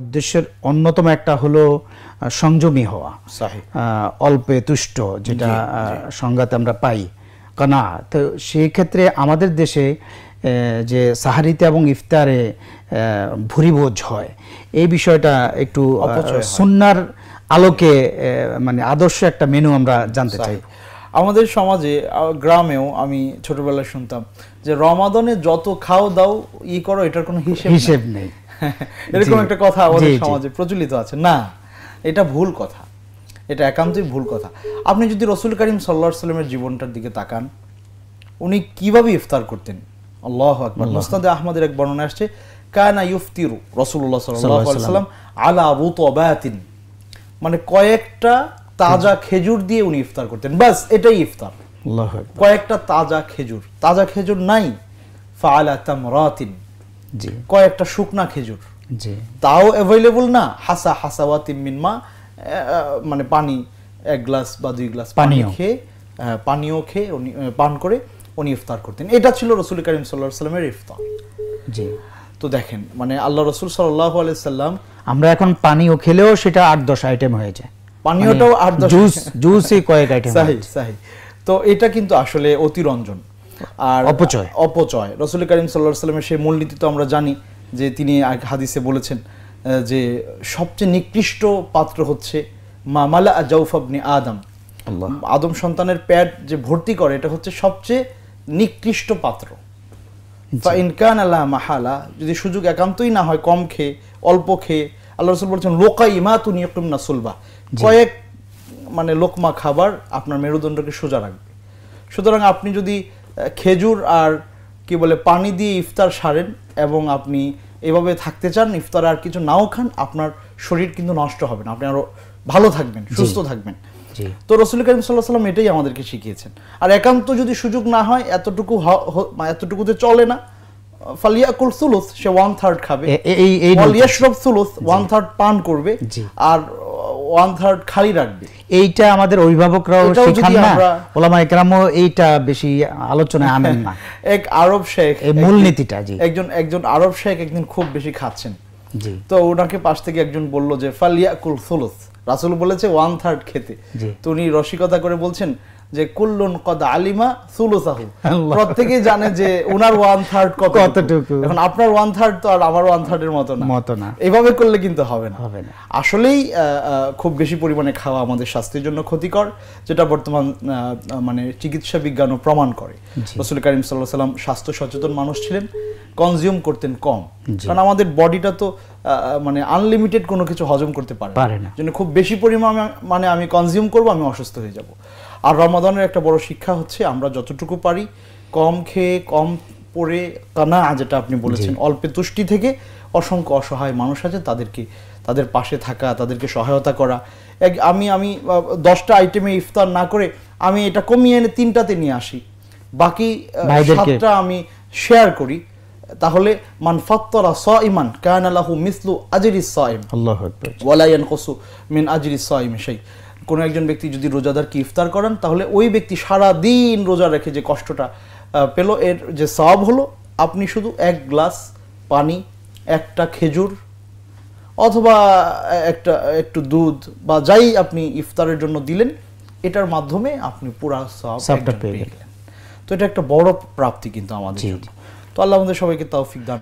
উদ্দেশ্যের অন্যতম একটা হলো সংযমী হওয়া অল্পে তুষ্ট যেটা সংজ্ঞাতে আমরা পাই কানা তো সেই ক্ষেত্রে আমাদের দেশে যে সাহারিতে এবং ইফতারে ভুরিভোজ হয় এই বিষয়টা একটু সুন্নার আলোকে মানে আদর্শ একটা মেনু আমরা জানতে চাই আমাদের সমাজে গ্রামেও আমি ছোটবেলায় শুনতাম যে রমাদনে যত খাও দাও ই করো এটার কোনো হিসেব হিসেব নেই এরকম একটা কথা আমাদের সমাজে প্রচলিত আছে না এটা ভুল কথা এটা একান্তই ভুল কথা আপনি যদি রসুল করিম সাল্লা সাল্লামের জীবনটার দিকে তাকান উনি কিভাবে ইফতার করতেন আল্লাহ আকবর মুস্তাদে আহমদের এক বর্ণনা আসছে কানা ইফতির রসুল্লাহ সাল্লাম আলা অবায়াতিন মানে কয়েকটা তাজা খেজুর দিয়ে উনি ইফতার করতেন ব্যাস এটাই ইফতার কয়েকটা তাজা খেজুর তাজা খেজুর নাই ফা ফালা তামরাতিন জি কয়েকটা শুকনা খেজুর জি তাও অ্যাভেলেবল না হাসা হাসা ওয়া তিম্মিন মা মানে পানি এক গ্লাস বা দুই গ্লাস পানি খেয়ে পানিও খেয়ে উনি পান করে উনি ইফতার করতেন এটা ছিল রসুল করিম সাল্লাহ সাল্লামের ইফতার জি তো দেখেন মানে আল্লাহ রসুল সাল্লাহ সাল্লাম আমরা এখন পানিও খেলেও সেটা আট দশ আইটেম হয়ে যায় পানীয়টাও মানে আট দশ জুস জুসই কয়েক আইটেম সাহি সাহি তো এটা কিন্তু আসলে অতিরঞ্জন আর অপচয় অপচয় রসুল করিম সাল্লাহ সাল্লামের সেই মূলনীতি তো আমরা জানি যে তিনি হাদিসে বলেছেন যে সবচেয়ে নিকৃষ্ট পাত্র হচ্ছে মামালা জাউফাবনি আদম আদম সন্তানের প্যাড যে ভর্তি করে এটা হচ্ছে সবচেয়ে নিকৃষ্ট পাত্র বা ইনকান আল্লাহ মাহালা যদি সুযোগ একান্তই না হয় কম খেয়ে অল্প খেয়ে আল্লাহ রসুল বলছেন লোকা ইমা তুনি না সুলবা কয়েক মানে লোকমা খাবার আপনার মেরুদণ্ডকে সোজা রাখবে সুতরাং আপনি যদি খেজুর আর কি বলে পানি দিয়ে ইফতার সারেন এবং আপনি এভাবে থাকতে চান ইফতার আর কিছু নাও খান আপনার শরীর কিন্তু নষ্ট হবে না আপনি আরও ভালো থাকবেন সুস্থ থাকবেন তো রসুল করিম সাল্লাহ সাল্লাম এটাই আমাদেরকে শিখিয়েছেন আর একান্ত যদি সুযোগ না হয় এতটুকু এতটুকুতে চলে না ফালিয়াকুল সুলুস সে ওয়ান থার্ড খাবে ওয়ান থার্ড পান করবে আর ওয়ান থার্ড খালি রাখবে এইটা আমাদের অভিভাবকরাও শেখান না ওলামা একরামও এইটা বেশি আলোচনায় আনেন না এক আরব শেখ এই মূলনীতিটা জি একজন একজন আরব শেখ একদিন খুব বেশি খাচ্ছেন জি তো ওনাকে পাশ থেকে একজন বলল যে ফালিয়াকুল সুলুস রাসুল বলেছে ওয়ান থার্ড খেতে তো উনি রসিকতা করে বলছেন যে কুল্লুন কদ আলিমা সুলুসাহু প্রত্যেকেই জানে যে ওনার ওয়ান থার্ড কতটুকু এখন আপনার ওয়ান থার্ড তো আর আমার ওয়ান থার্ডের মতো না মতো না এভাবে করলে কিন্তু হবে না হবে না আসলেই খুব বেশি পরিমাণে খাওয়া আমাদের স্বাস্থ্যের জন্য ক্ষতিকর যেটা বর্তমান মানে চিকিৎসা বিজ্ঞান ও প্রমাণ করে রসুল করিম সাল্লাহ সাল্লাম স্বাস্থ্য সচেতন মানুষ ছিলেন কনজিউম করতেন কম কারণ আমাদের বডিটা তো মানে আনলিমিটেড কোনো কিছু হজম করতে পারে না জন্য খুব বেশি পরিমাণে মানে আমি কনজিউম করব আমি অসুস্থ হয়ে যাব আর রমাদানের একটা বড় শিক্ষা হচ্ছে আমরা যতটুকু পারি কম খেয়ে কম পরে কানা যেটা আপনি বলেছেন অল্পে তুষ্টি থেকে অসংখ্য অসহায় মানুষ আছে তাদেরকে তাদের পাশে থাকা তাদেরকে সহায়তা করা এক আমি আমি দশটা আইটেমে ইফতার না করে আমি এটা কমিয়ে এনে তিনটাতে নিয়ে আসি বাকি সাতটা আমি শেয়ার করি তাহলে মান ফাত্তরা সাইমান কানা লাহু মিসলু আজরি সাইম আল্লাহু আকবার ওয়ালা ইয়ানকুসু মিন আজরি সাইম শাই কোনো একজন ব্যক্তি যদি রোজাদারকে ইফতার করেন তাহলে ওই ব্যক্তি সারা দিন রোজা রেখে যে কষ্টটা পেল এর যে সব হলো আপনি শুধু এক গ্লাস পানি একটা খেজুর অথবা একটা একটু দুধ বা যাই আপনি ইফতারের জন্য দিলেন এটার মাধ্যমে আপনি পুরা সবটা পেয়ে গেলেন তো এটা একটা বড় প্রাপ্তি কিন্তু আমাদের জন্য তো আল্লাহ আমাদের সবাইকে তৌফিক দান